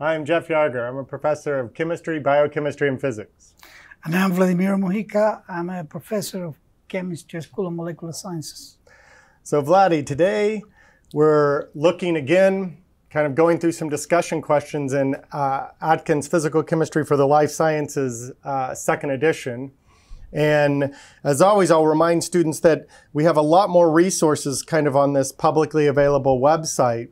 I'm Jeff Yager. I'm a professor of chemistry, biochemistry, and physics. And I'm Vladimir Mojica. I'm a professor of chemistry, School of Molecular Sciences. So, Vladi, today we're looking again, kind of going through some discussion questions in uh, Atkins Physical Chemistry for the Life Sciences uh, second edition. And as always, I'll remind students that we have a lot more resources kind of on this publicly available website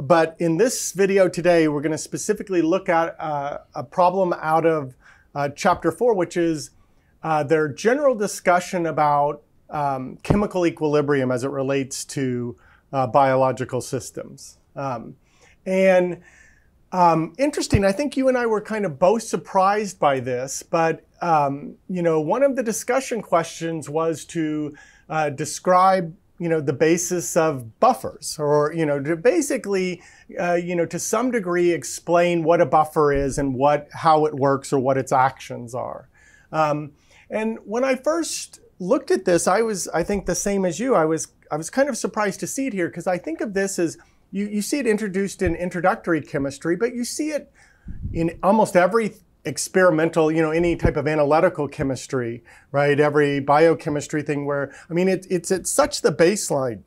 but in this video today, we're going to specifically look at uh, a problem out of uh, chapter four, which is uh, their general discussion about um, chemical equilibrium as it relates to uh, biological systems. Um, and um, interesting, I think you and I were kind of both surprised by this, but um, you know, one of the discussion questions was to uh, describe you know the basis of buffers or you know to basically uh, you know to some degree explain what a buffer is and what how it works or what its actions are um, and when i first looked at this i was i think the same as you i was i was kind of surprised to see it here because i think of this as you, you see it introduced in introductory chemistry but you see it in almost every experimental, you know, any type of analytical chemistry, right? Every biochemistry thing where, I mean, it, it's at such the baseline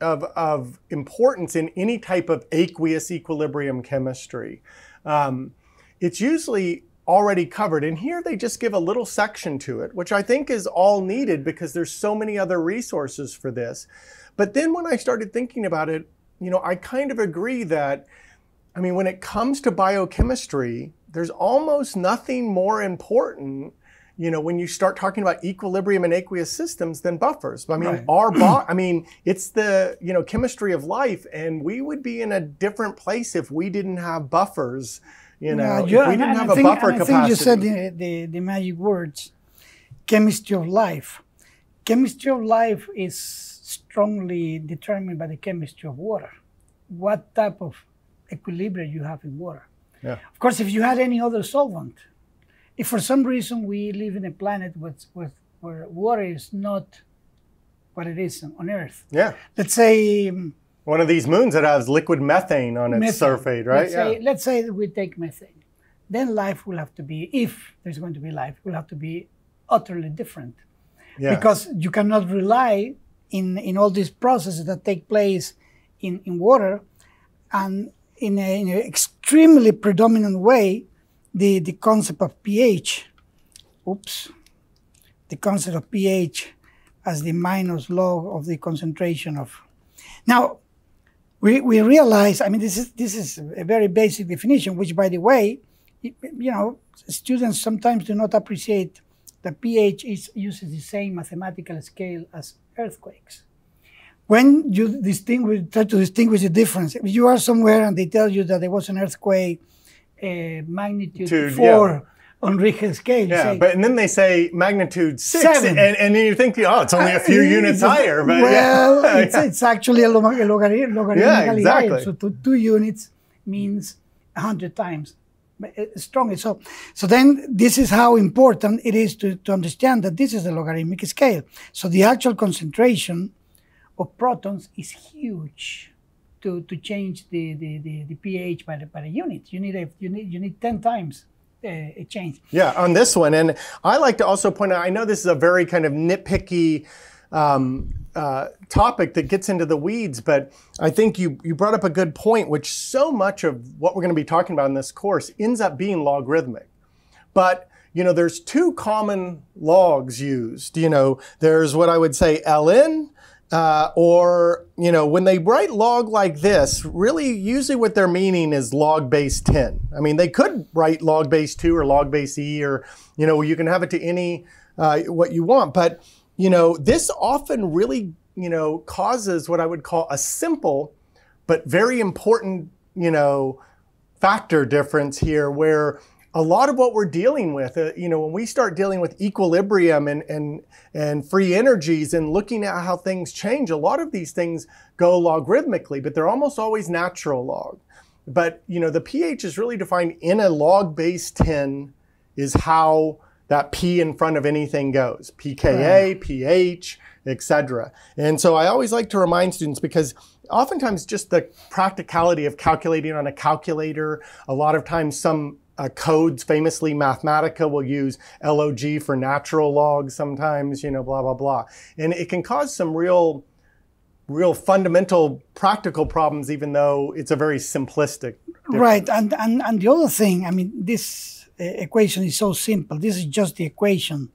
of, of importance in any type of aqueous equilibrium chemistry. Um, it's usually already covered. And here they just give a little section to it, which I think is all needed because there's so many other resources for this. But then when I started thinking about it, you know, I kind of agree that, I mean, when it comes to biochemistry, there's almost nothing more important you know, when you start talking about equilibrium and aqueous systems than buffers. I mean, right. our bo- I mean, it's the, you know, chemistry of life and we would be in a different place if we didn't have buffers, you know. Yeah, we didn't have I a think, buffer I capacity. think you said the, the, the, magic words, chemistry of life. Chemistry of life is strongly determined by the chemistry of water. What type of equilibrium you have in water. Yeah. Of course, if you had any other solvent, if for some reason we live in a planet with, with where water is not what it is on Earth. Yeah. Let's say mm, one of these moons that has liquid methane on its methane. surface, right? Let's, yeah. say, let's say we take methane. Then life will have to be, if there's going to be life, will have to be utterly different. Yeah. Because you cannot rely in, in all these processes that take place in, in water and in, a, in an extremely predominant way the, the concept of pH, oops, the concept of pH as the minus log of the concentration of. Now, we, we realize, I mean, this is, this is a very basic definition, which by the way, you know, students sometimes do not appreciate that pH is, uses the same mathematical scale as earthquakes when you distinguish, try to distinguish the difference, if you are somewhere and they tell you that there was an earthquake, uh, magnitude four yeah. on Richter scale. Yeah, say, but and then they say magnitude six, seven. And, and then you think, oh, it's only a uh, few uh, units higher. But well, yeah. it's, it's, actually a, log- a yeah, exactly. So two, two units means 100 times uh, stronger. So, so then this is how important it is to, to understand that this is a logarithmic scale. So the actual concentration of protons is huge to, to change the, the, the, the pH by, the, by a unit. You need, a, you need, you need 10 times uh, a change. Yeah, on this one. And I like to also point out, I know this is a very kind of nitpicky um, uh, topic that gets into the weeds, but I think you, you brought up a good point, which so much of what we're going to be talking about in this course ends up being logarithmic. But you know, there's two common logs used. You know, there's what I would say ln, uh, or, you know, when they write log like this, really usually what they're meaning is log base 10. I mean, they could write log base 2 or log base E or, you know, you can have it to any uh, what you want. But, you know, this often really, you know, causes what I would call a simple but very important, you know, factor difference here where a lot of what we're dealing with, uh, you know, when we start dealing with equilibrium and, and, and free energies and looking at how things change, a lot of these things go logarithmically, but they're almost always natural log. But, you know, the pH is really defined in a log base 10 is how that P in front of anything goes, pKa, pH, etc. And so I always like to remind students because oftentimes just the practicality of calculating on a calculator, a lot of times some uh, codes. Famously, Mathematica will use LOG for natural log sometimes, you know, blah, blah, blah. And it can cause some real, real fundamental practical problems, even though it's a very simplistic. Difference. Right. And, and, and the other thing, I mean, this uh, equation is so simple. This is just the equation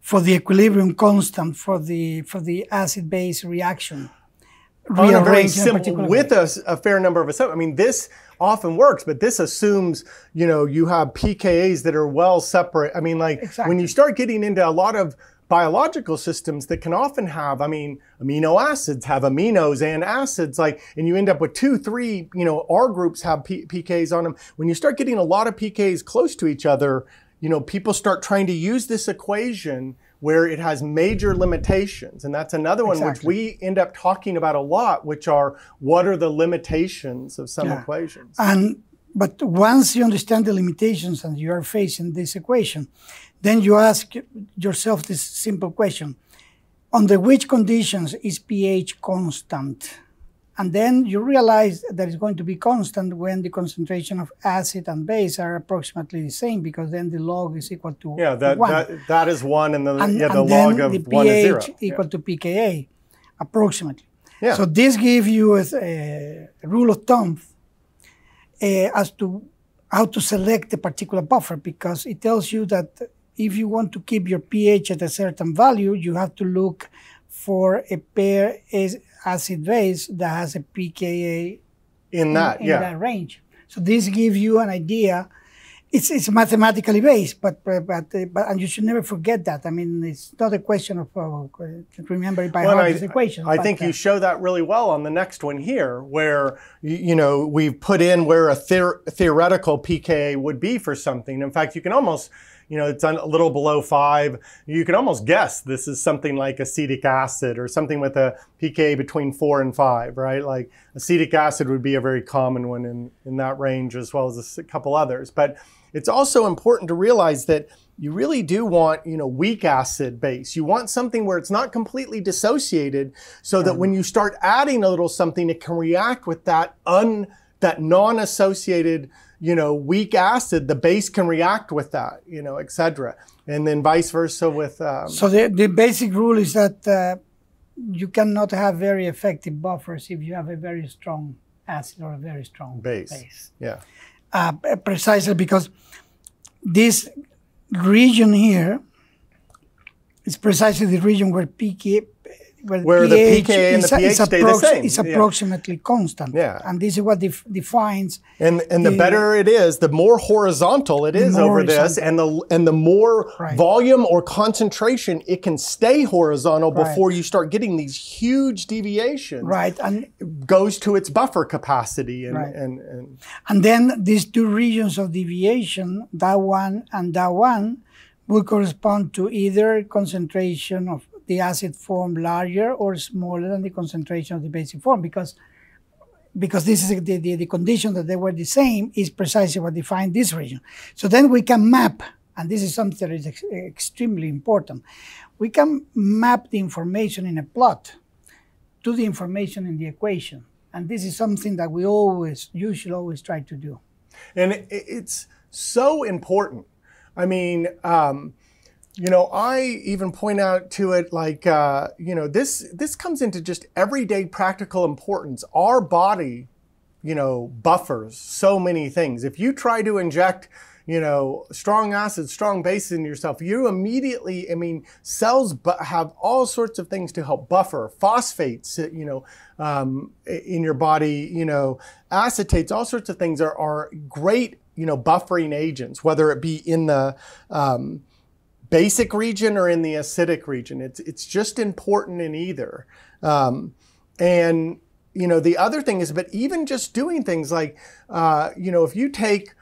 for the equilibrium constant for the for the acid base reaction. On a very simple, with a, a, fair number of assumptions. I mean, this often works, but this assumes, you know, you have PKAs that are well separate. I mean, like exactly. when you start getting into a lot of biological systems that can often have, I mean, amino acids have aminos and acids, like, and you end up with two, three, you know, R groups have P on them. When you start getting a lot of pKas close to each other, you know, people start trying to use this equation where it has major limitations. And that's another one exactly. which we end up talking about a lot, which are what are the limitations of some yeah. equations? And but once you understand the limitations and you are facing this equation, then you ask yourself this simple question. Under which conditions is pH constant? And then you realize that it's going to be constant when the concentration of acid and base are approximately the same because then the log is equal to yeah that one. That, that is one and the and, yeah the log of pH one is zero equal yeah. to pKa approximately. Yeah. So this gives you a, a rule of thumb uh, as to how to select a particular buffer because it tells you that if you want to keep your pH at a certain value, you have to look for a pair acid base that has a pKa in that in, in yeah. that range. So this gives you an idea. It's it's mathematically based, but but but, and you should never forget that. I mean, it's not a question of uh, remembering by well, heart this equation. I, I think you uh, show that really well on the next one here, where you, you know we've put in where a theor theoretical pKa would be for something. In fact, you can almost you know, it's a little below five. You can almost guess this is something like acetic acid or something with a pK between four and five, right? Like acetic acid would be a very common one in, in that range as well as a couple others. But it's also important to realize that you really do want, you know, weak acid base. You want something where it's not completely dissociated so that when you start adding a little something, it can react with that un- that non-associated, you know, weak acid, the base can react with that, you know, et cetera. And then vice versa with... Um, so the, the basic rule is that uh, you cannot have very effective buffers if you have a very strong acid or a very strong base. base. Yeah. Uh, precisely because this region here is precisely the region where PK, well, where pH, the pK and the pH stay the same. It's approximately yeah. constant. Yeah. And this is what def defines. And and the, the, better it is, the more horizontal it is over this, and the and the more right. volume or concentration it can stay horizontal right. before you start getting these huge deviations. Right. And goes to its buffer capacity and right. and, and and then these two regions of deviation, that one and that one, will correspond to either concentration of the acid form larger or smaller than the concentration of the basic form because because this is the, the, the condition that they were the same is precisely what defined this region. So then we can map, and this is something that is ex extremely important. We can map the information in a plot to the information in the equation. And this is something that we always, you should always try to do. And it's so important. I mean, um, you know, I even point out to it like, uh, you know, this this comes into just everyday practical importance. Our body, you know, buffers so many things. If you try to inject, you know, strong acids, strong bases in yourself, you immediately, I mean, cells have all sorts of things to help buffer, phosphates, uh, you know, um, in your body, you know, acetates, all sorts of things are, are great, you know, buffering agents, whether it be in the, um, basic region or in the acidic region. It's, it's just important in either. Um, and, you know, the other thing is, but even just doing things like, uh, you know, if you take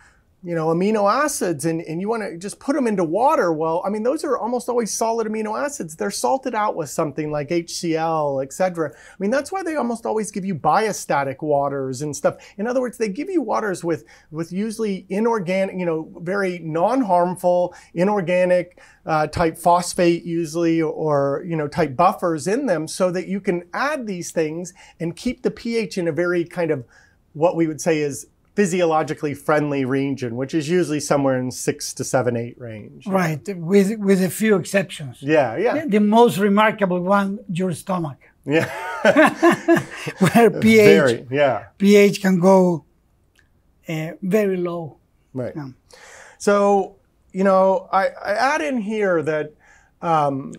you know, amino acids and, and you want to just put them into water. Well, I mean, those are almost always solid amino acids. They're salted out with something like HCl, etc. I mean, that's why they almost always give you biostatic waters and stuff. In other words, they give you waters with, with usually inorganic, you know, very non-harmful, inorganic uh, type phosphate usually, or, you know, type buffers in them so that you can add these things and keep the pH in a very kind of what we would say is physiologically friendly region, which is usually somewhere in six to seven, eight range. Right, with with a few exceptions. Yeah, yeah. The, the most remarkable one, your stomach. Yeah. Where pH, very, yeah. pH can go uh, very low. Right. Yeah. So, you know, I, I, add in here that, um,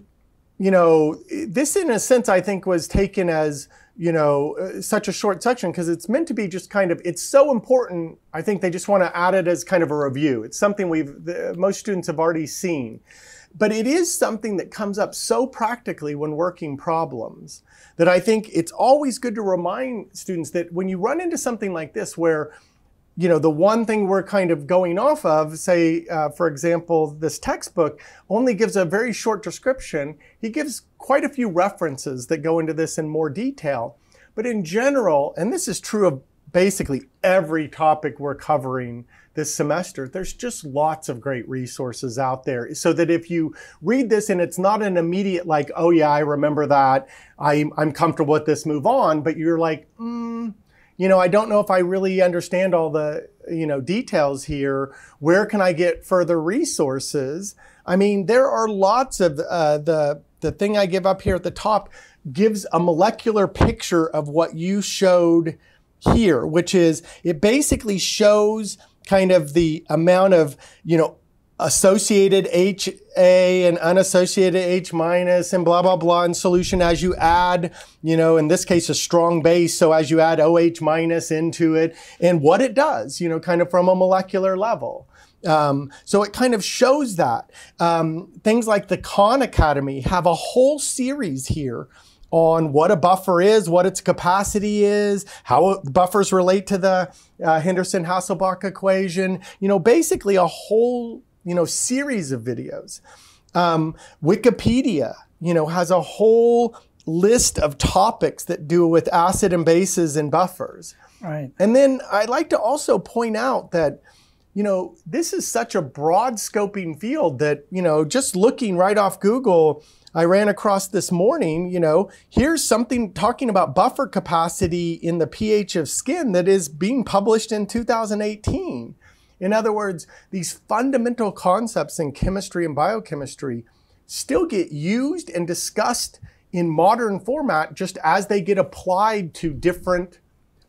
you know, this in a sense I think was taken as you know, uh, such a short section because it's meant to be just kind of, it's so important. I think they just want to add it as kind of a review. It's something we've, the, most students have already seen. But it is something that comes up so practically when working problems that I think it's always good to remind students that when you run into something like this where you know, the one thing we're kind of going off of, say, uh, for example, this textbook only gives a very short description. He gives quite a few references that go into this in more detail. But in general, and this is true of basically every topic we're covering this semester, there's just lots of great resources out there. So that if you read this and it's not an immediate, like, oh yeah, I remember that, I'm, I'm comfortable with this, move on, but you're like, hmm you know, I don't know if I really understand all the, you know, details here. Where can I get further resources? I mean, there are lots of uh, the the thing I give up here at the top gives a molecular picture of what you showed here, which is it basically shows kind of the amount of, you know, associated H A and unassociated H minus and blah, blah, blah in solution as you add, you know, in this case, a strong base. So as you add OH minus into it and what it does, you know, kind of from a molecular level. Um, so it kind of shows that. Um, things like the Khan Academy have a whole series here on what a buffer is, what its capacity is, how buffers relate to the uh, Henderson-Hasselbalch equation. You know, basically a whole you know, series of videos. Um, Wikipedia, you know, has a whole list of topics that deal with acid and bases and buffers. Right. And then I'd like to also point out that, you know, this is such a broad scoping field that, you know, just looking right off Google, I ran across this morning, you know, here's something talking about buffer capacity in the pH of skin that is being published in 2018. In other words, these fundamental concepts in chemistry and biochemistry still get used and discussed in modern format just as they get applied to different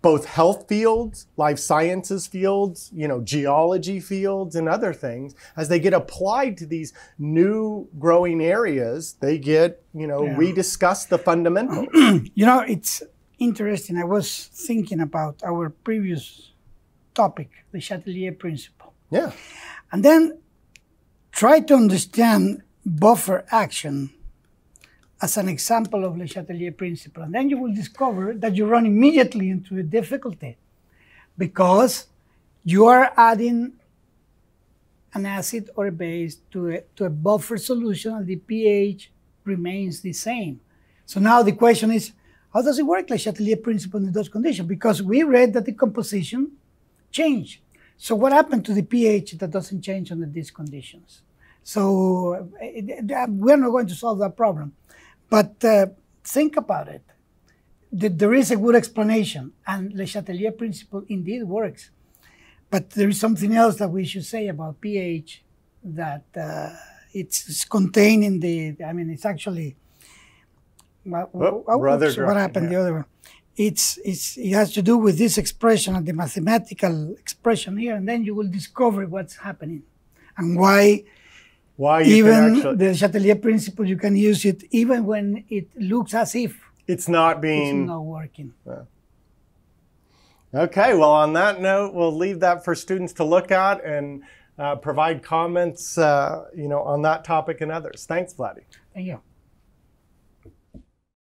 both health fields, life sciences fields, you know, geology fields and other things as they get applied to these new growing areas, they get, you know, yeah. rediscuss the fundamentals. you know, it's interesting. I was thinking about our previous topic, the Chatelier principle. Yeah. And then try to understand buffer action as an example of Le Chatelier principle. And then you will discover that you run immediately into a difficulty because you are adding an acid or a base to a, to a buffer solution and the pH remains the same. So now the question is, how does it work, Le Chatelier principle in those conditions? Because we read that the composition change. So what happened to the pH that doesn't change under these conditions? So uh, uh, we're not going to solve that problem. But uh, think about it. There is a good explanation, and Le Chatelier principle indeed works. But there is something else that we should say about pH that uh, it's, contained in the, I mean, it's actually, well, oh, oh, oops, what happened yeah. the other one? it's, it's, it has to do with this expression and the mathematical expression here, and then you will discover what's happening and why. Why even actually, the Chatelier principle, you can use it even when it looks as if it's not being it's not working. Yeah. Okay, well, on that note, we'll leave that for students to look at and uh, provide comments, uh, you know, on that topic and others. Thanks, Vladdy. Thank you.